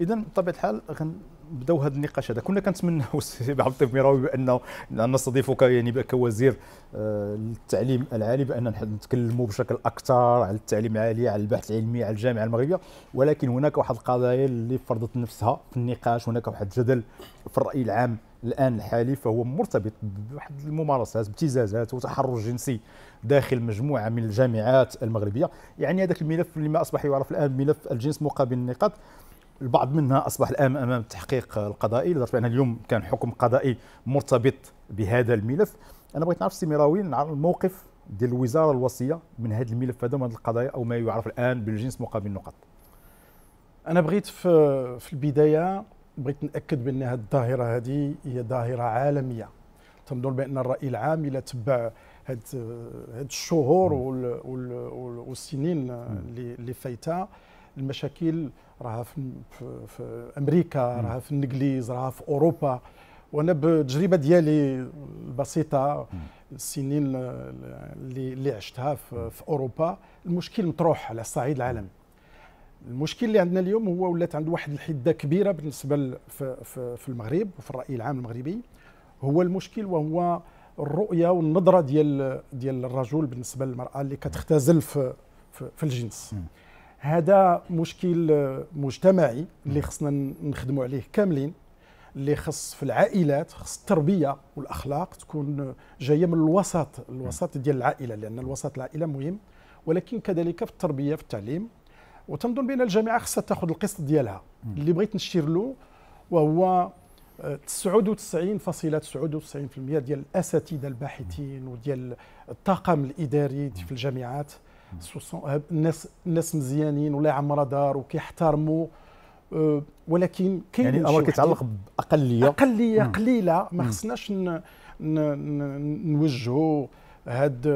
اذا بطبيعه الحال غنبداو هذا النقاش هذا كنا كنتمناو السي عبد اللطيف ميراوي بان نستضيفك يعني كوزير التعليم آه، العالي بان نتكلموا بشكل اكثر على التعليم العالي على البحث العلمي على الجامعه المغربيه ولكن هناك واحد القضايا اللي فرضت نفسها في النقاش هناك واحد الجدل في الراي العام الان الحالي فهو مرتبط بواحد الممارسات ابتزازات وتحرش جنسي داخل مجموعه من الجامعات المغربيه يعني هذاك الملف اللي ما اصبح يعرف الان ملف الجنس مقابل النقاط البعض منها اصبح الان امام التحقيق القضائي لدرجه ان اليوم كان حكم قضائي مرتبط بهذا الملف انا بغيت نعرف سي مراوين على الموقف ديال الوزاره الوصيه من هذا الملف هذا من هذه القضايا او ما يعرف الان بالجنس مقابل النقط انا بغيت في في البدايه بغيت ناكد بان هذه الظاهره هذه هي ظاهره عالميه تنظن بان الراي العام الى تبع هاد هاد الشهور والسنين اللي اللي فايته المشاكل راها في, في امريكا راها في الانجليز راها في اوروبا وانا بالتجربه ديالي البسيطه السنين اللي, اللي عشتها في, في اوروبا المشكل مطروح على الصعيد العالمي المشكل اللي عندنا اليوم هو ولات عند واحد الحده كبيره بالنسبه في, في, في المغرب وفي الراي العام المغربي هو المشكل وهو الرؤيه والنظره ديال ديال الرجل بالنسبه للمراه اللي كتختزل في, في, في الجنس هذا مشكل مجتمعي اللي خصنا نخدموا عليه كاملين اللي خص في العائلات خص التربيه والاخلاق تكون جايه من الوسط الوسط ديال العائله لان الوسط العائله مهم ولكن كذلك في التربيه في التعليم وتنظن بان الجامعه خصها تاخذ القسط ديالها اللي بغيت نشير له وهو 99.99% ديال الاساتذه الباحثين وديال الطاقم الاداري في الجامعات الناس الناس مزيانين ولا عمرها دار وكيحترموا أه، ولكن كاين يعني الامر كيتعلق باقليه اقليه قليله ما خصناش نوجهوا هاد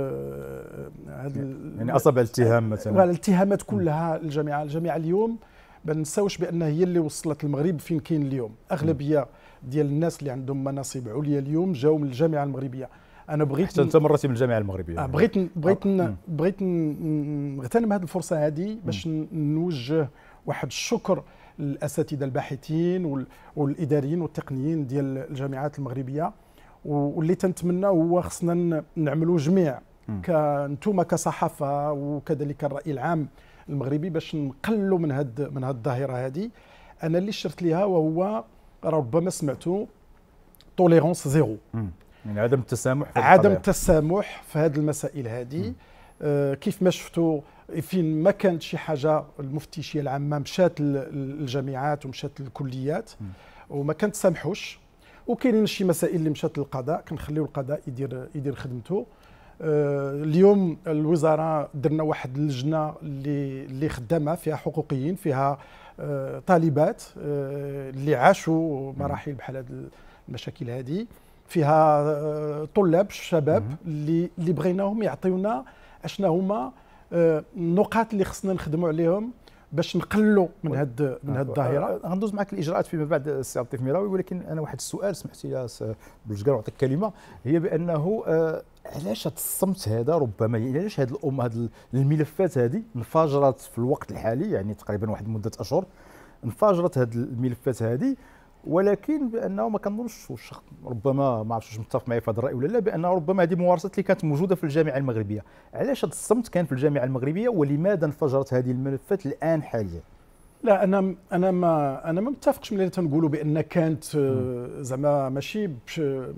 هاد يعني اصابع الاتهام مثلا الاتهامات كلها الجامعه الجامعه اليوم ما نساوش بان هي اللي وصلت المغرب فين كاين اليوم اغلبيه ديال الناس اللي عندهم مناصب عليا اليوم جاوا من الجامعه المغربيه انا بغيت حتى انت مرتي الجامعه المغربيه آه، بغيت بغيت آه. بغيت نغتنم هذه الفرصه هذه باش نوجه واحد الشكر للاساتذه الباحثين والاداريين والتقنيين ديال الجامعات المغربيه واللي تنتمنى هو خصنا نعملوا جميع كنتوما كصحافه وكذلك الراي العام المغربي باش نقلوا من هاد من هاد الظاهره هذه انا اللي شرت ليها وهو ربما سمعتوا توليرونس زيرو يعني عدم التسامح في عدم التسامح في هذه المسائل هذه آه كيف ما شفتوا فين ما كانت شي حاجه المفتشيه العامه مشات للجامعات ومشات للكليات وما كانت سامحوش وكاينين شي مسائل اللي مشات للقضاء كنخليو القضاء يدير يدير خدمته آه اليوم الوزاره درنا واحد اللجنه اللي اللي خدامه فيها حقوقيين فيها آه طالبات آه اللي عاشوا مراحل بحال هذه المشاكل هذه فيها آه، طلاب الشباب اللي اللي بغيناهم يعطيونا اشنا هما آه، النقاط اللي خصنا نخدموا عليهم باش نقللوا من هاد من هاد آه، الظاهره غندوز معك الاجراءات فيما بعد السي لطيف ميراوي ولكن انا واحد السؤال سمحتي يا بلجكار نعطيك كلمه هي بانه علاش هذا الصمت هذا ربما يعني علاش هذه الام هذه الملفات هذه انفجرت في الوقت الحالي يعني تقريبا واحد مده اشهر انفجرت هذه الملفات هذه ولكن بانه ما كنظنش الشخص ربما ما عرفتش متفق معي في هذا الراي ولا لا بانه ربما هذه الممارسات اللي كانت موجوده في الجامعه المغربيه علاش هذا الصمت كان في الجامعه المغربيه ولماذا انفجرت هذه الملفات الان حاليا لا انا انا ما انا ما متفقش ملي تنقولوا بان كانت آه، زعما ماشي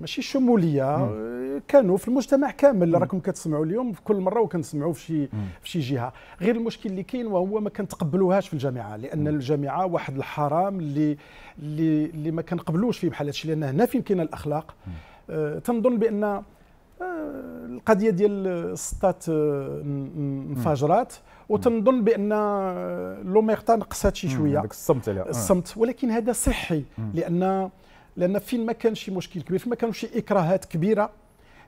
ماشي شموليه كانوا في المجتمع كامل راكم كتسمعوا اليوم في كل مره وكنسمعوا في شي في شي جهه غير المشكل اللي كاين وهو ما كنتقبلوهاش في الجامعه لان الجامعه واحد الحرام اللي اللي, اللي ما كنقبلوش فيه بحال هادشي لان هنا فين كاين الاخلاق أه تنظن بان أه القضيه ديال السطات آه، انفجرات وتنظن بان آه، لوميرتا نقصات شي شويه الصمت عليها آه، الصمت ولكن هذا صحي لان لان فين ما كان شي مشكل كبير فين ما كانوا شي اكراهات كبيره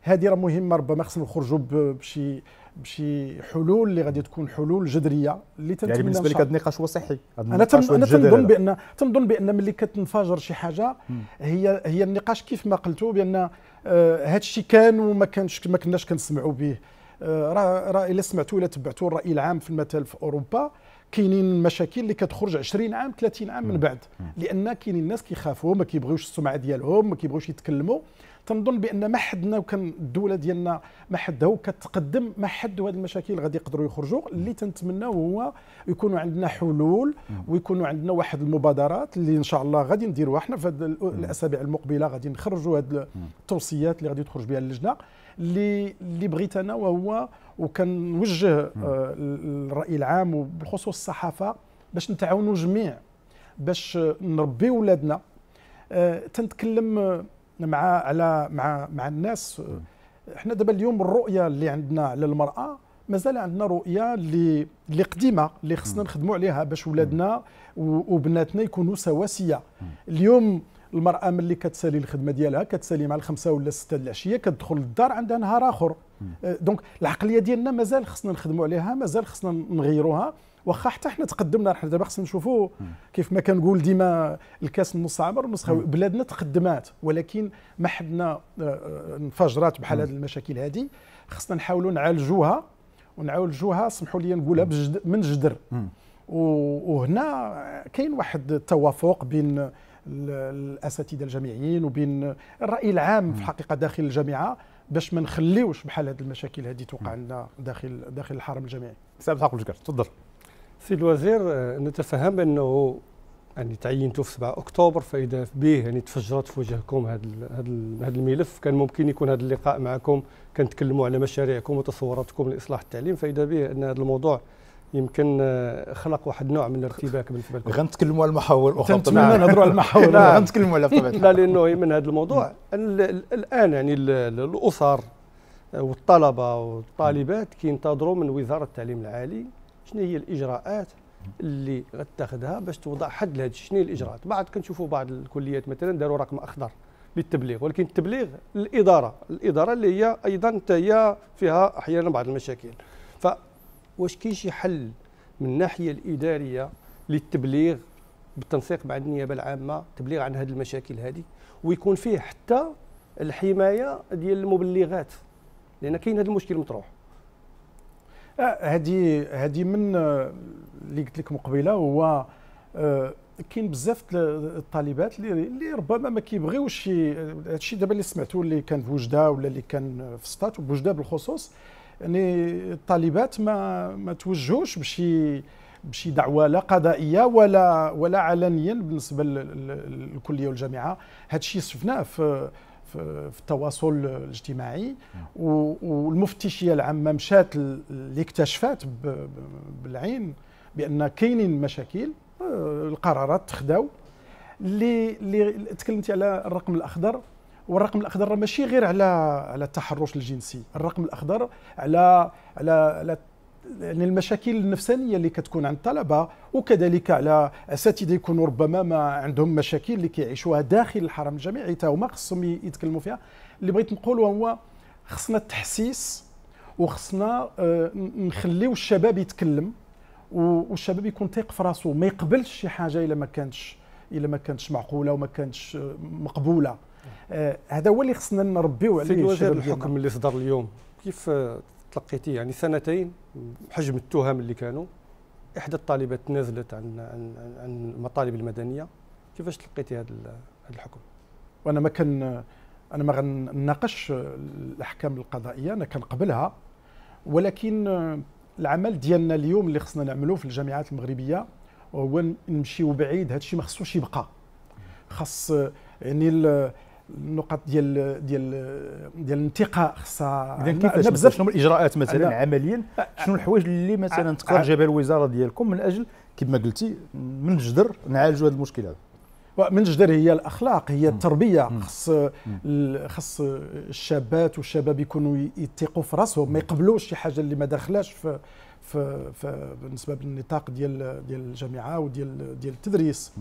هذه راه مهمه ربما خصنا نخرجوا بشي بشي حلول اللي غادي تكون حلول جذريه اللي تنتمنى يعني بالنسبه لك هذا النقاش هو صحي انا انا تنظن بان تنظن بان ملي كتنفجر شي حاجه هي هي النقاش كيف ما قلتوا بان هذا آه، الشيء كان وما كانش ما كناش كنسمعوا به آه، راه راه الا سمعتوا الا تبعتوا الراي العام في المثال في اوروبا كاينين مشاكل اللي كتخرج 20 عام 30 عام من بعد لان كاينين الناس كيخافوا ما كيبغيوش السمعه ديالهم ما كيبغيوش يتكلموا تنظن بان ما حدنا وكان الدوله ديالنا ما حدها وكتقدم ما حدوا هذه المشاكل غادي يقدروا يخرجوا اللي تنتمناو هو يكونوا عندنا حلول ويكونوا عندنا واحد المبادرات اللي ان شاء الله غادي نديروها احنا في الاسابيع المقبله غادي نخرجوا هذه التوصيات اللي غادي تخرج بها اللجنه اللي بغيت انا وهو وكنوجه آه، الراي العام وبالخصوص الصحافه باش نتعاونوا جميع باش نربي ولادنا آه، تنتكلم آه، مع على مع مع الناس احنا دابا اليوم الرؤيه اللي عندنا على المراه مازال عندنا رؤيه اللي اللي قديمه اللي خصنا نخدموا عليها باش ولادنا وبناتنا يكونوا سواسيه اليوم المراه ملي كتسالي الخدمه ديالها كتسالي مع الخمسه ولا السته العشيه كتدخل للدار عندها نهار اخر أه، دونك العقليه ديالنا مازال خصنا نخدموا عليها مازال خصنا نغيروها واخا حتى حنا تقدمنا حنا دابا خصنا نشوفوا كيف ما كنقول ديما الكاس النص عامر النص بلادنا تقدمات ولكن ما حدنا أه، أه، انفجرات بحال هذه المشاكل هذه خصنا نحاولوا نعالجوها ونعالجوها سمحوا لي نقولها من جدر وهنا كاين واحد التوافق بين الاساتذه الجامعيين وبين الراي العام في الحقيقه داخل الجامعه باش ما نخليوش بحال هذه المشاكل هذه توقع لنا داخل داخل الحرم الجامعي. سامح عقل الجكر تفضل. سيد الوزير نتفهم انه يعني تعينتوا في 7 اكتوبر فاذا به يعني تفجرت في وجهكم هذا هذا الملف كان ممكن يكون هذا اللقاء معكم كنتكلموا على مشاريعكم وتصوراتكم لاصلاح التعليم فاذا به ان هذا الموضوع يمكن آه، خلق واحد نوع من الارتباك بالنسبه لكم غنتكلموا على المحاور اخرى نتمنى نهضروا على المحاور غنتكلموا على لا لانه من هذا الموضوع الان يعني الاسر آه، والطلبه والطالبات كينتظروا من وزاره التعليم العالي شنو هي الاجراءات اللي غتاخذها باش توضع حد لهذا شنو هي الاجراءات بعض كنشوفوا بعض الكليات مثلا داروا رقم اخضر للتبليغ ولكن التبليغ للاداره الاداره اللي هي ايضا هي فيها احيانا بعض المشاكل واش كاين شي حل من الناحيه الاداريه للتبليغ بالتنسيق مع النيابه العامه تبليغ عن هذه المشاكل هذه ويكون فيه حتى الحمايه ديال المبلغات لان كاين هذا المشكل مطروح هذه آه هذه من آه، اللي قلت لكم قبيله هو آه كاين بزاف الطالبات اللي, ربما ما كيبغيوش هادشي دابا اللي سمعتوا اللي كان بوجده ولا اللي كان في سطات وبوجده بالخصوص يعني الطالبات ما ما توجهوش بشي بشي دعوه لا قضائيه ولا ولا علنيا بالنسبه للكليه والجامعه هذا الشيء شفناه في في التواصل الاجتماعي والمفتشيه العامه مشات اللي اكتشفات بالعين بان كاينين مشاكل آه، القرارات تخداو اللي اللي تكلمتي على الرقم الاخضر والرقم الاخضر ماشي غير على على التحرش الجنسي الرقم الاخضر على على على يعني المشاكل النفسانيه اللي كتكون عند الطلبه وكذلك على اساتذه يكونوا ربما ما عندهم مشاكل اللي كيعيشوها داخل الحرم الجامعي حتى هما خصهم يتكلموا فيها اللي بغيت نقول هو خصنا التحسيس وخصنا آه، نخليو الشباب يتكلم والشباب يكون تيق في راسو ما يقبلش شي حاجه الا ما كانتش الا ما كانتش معقوله وما كانتش آه، مقبوله آه، هذا هو اللي خصنا نربيو عليه الوزير الحكم اللي صدر اليوم كيف تلقيتيه يعني سنتين حجم التهم اللي كانوا احدى الطالبات تنازلت عن عن عن المطالب المدنيه كيفاش تلقيتي هذا الحكم وانا ما كان انا ما غنناقش الاحكام القضائيه انا كنقبلها ولكن العمل ديالنا اليوم اللي خصنا نعملوه في الجامعات المغربيه هو نمشيو بعيد هذا الشيء ما خصوش يبقى خاص يعني النقط ديال ديال ديال الانتقاء خصها كيفاش بزاف شنو الاجراءات مثلا عمليا آه، شنو الحوايج اللي مثلا آه، تخرج آه. بها الوزاره ديالكم من اجل كما قلتي من جدر نعالجوا هذا المشكل هذا من جدر هي الاخلاق هي التربيه خص خص الشابات والشباب يكونوا يثقوا في راسهم ما يقبلوش شي حاجه اللي ما داخلاش في في بالنسبه للنطاق ديال ديال الجامعه وديال ديال التدريس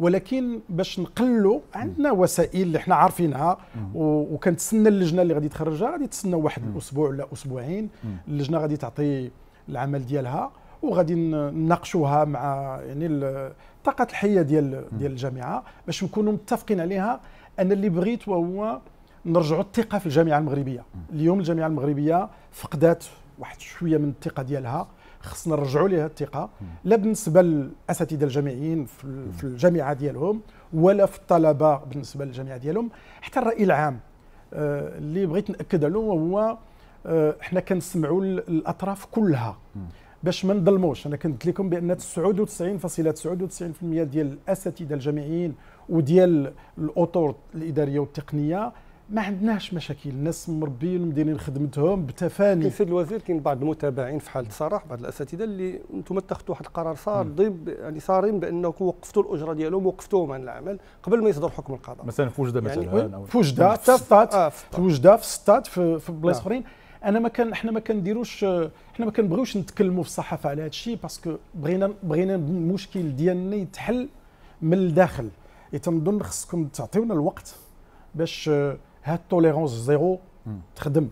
ولكن باش نقلوا عندنا وسائل اللي حنا عارفينها وكنتسنى اللجنه اللي غادي تخرجها غادي تسنى واحد الاسبوع ولا اسبوعين اللجنه غادي تعطي العمل ديالها وغادي نناقشوها مع يعني الطاقه الحيه ديال ديال الجامعه باش نكونوا متفقين عليها انا اللي بغيت وهو نرجعوا الثقه في الجامعه المغربيه اليوم الجامعه المغربيه فقدات واحد شويه من الثقه ديالها خصنا نرجعوا لها الثقه لا بالنسبه للاساتذه الجامعيين في الجامعه ديالهم ولا في الطلبه بالنسبه للجامعه ديالهم حتى الراي العام آه، اللي بغيت ناكد عليه هو احنا آه، كنسمعوا الاطراف كلها باش ما نظلموش انا كنت لكم بان 99.99% ديال الاساتذه الجامعيين وديال الاطر الاداريه والتقنيه ما عندناش مشاكل الناس مربيين ومديرين خدمتهم بتفاني كان الوزير كاين بعض المتابعين في حال صراح بعض الاساتذه اللي انتم اتخذتوا واحد القرار صار ضد يعني صارم بانكم وقفتوا الاجره ديالهم وقفتوهم عن العمل قبل ما يصدر حكم القضاء مثلا في وجده يعني مثلا يعني في وجده نعم. في السطات آه في وجده في السطات في, في بلايص نعم. اخرين انا ما كان حنا ما كنديروش حنا ما كنبغيوش نتكلموا في الصحافه على هذا الشيء باسكو بغينا بغينا المشكل ديالنا يتحل من الداخل تنظن خصكم تعطيونا الوقت باش هاد التوليرونس زيرو تخدم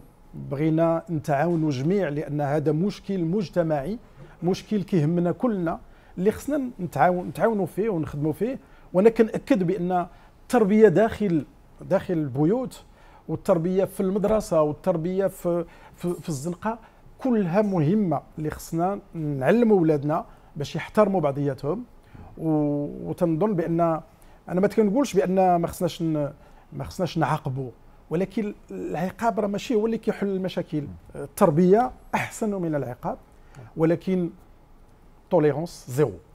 بغينا نتعاونوا جميع لان هذا مشكل مجتمعي مشكل كيهمنا كلنا اللي خصنا نتعاون نتعاونوا فيه ونخدموا فيه وانا كنأكد بان التربيه داخل داخل البيوت والتربيه في المدرسه والتربيه في في, في الزنقه كلها مهمه اللي خصنا نعلموا ولادنا باش يحترموا بعضياتهم وتنظن بان انا ما كنقولش بان ما خصناش ما خصناش نعاقبوا ولكن العقاب راه ماشي هو اللي كيحل المشاكل التربيه احسن من العقاب ولكن توليرونس زيرو